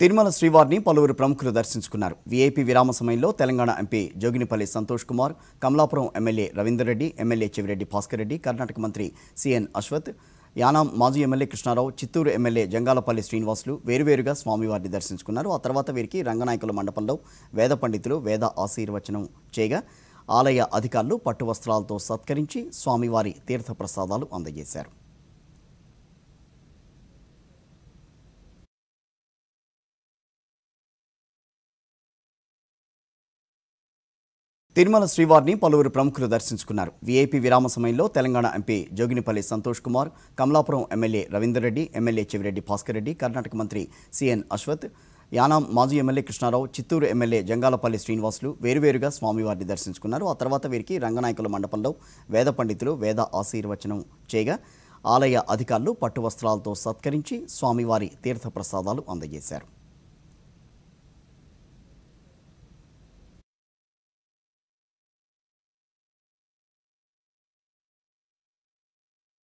తిరుమల శ్రీవారిని పలువురు ప్రముఖులు దర్శించుకున్నారు వీఐపీ విరామ సమయంలో Telangana MP Joginipalli Santosh Kumar Kamalapuram MLA Ravinder Reddy MLA Chevireddy Bhaskar Reddy Karnataka మంత్రి సిఎన్ అశ్వత్ యానాం మాజీ ఎమ్మెల్యే కృష్ణారావు చిత్తూరు ఎమ్మెల్యే జంగాలపల్లి శ్రీనివాసులు వేరువేరుగా స్వామివారిని దర్శించుకున్నారు ఆ తర్వాత వీరికి రంగనాయకుల మండపంలో వేద పండితులు వేద ఆశీర్వచనం చేయగా ఆలయ అధికారులు పట్టు వస్త్రాలతో సత్కరించి స్వామివారి తీర్థప్రసాదాలు అందజేశారు తిరుమల శ్రీవారిని పలువురు ప్రముఖులు దర్శించుకున్నారు వీఐపీ విరామ సమయంలో Telangana MP Joginipalli Santosh Kumar Kamalapuram MLA Ravinder Reddy MLA Chevireddy Bhaskar Reddy Karnataka మంత్రి సిఎన్ అశ్వత్ యానాం మాజీ ఎమ్మెల్యే కృష్ణారావు చిత్తూరు ఎమ్మెల్యే జంగాలపల్లి శ్రీనివాసులు వేరువేరుగా స్వామివారిని దర్శించుకున్నారు ఆ తర్వాత వీరికి రంగనాయకుల మండపంలో వేద పండితులు వేద ఆశీర్వచనం చేయగా ఆలయ అధికారులు పట్టు వస్త్రాలతో సత్కరించి స్వామివారి తీర్థప్రసాదాలు అందజేశారు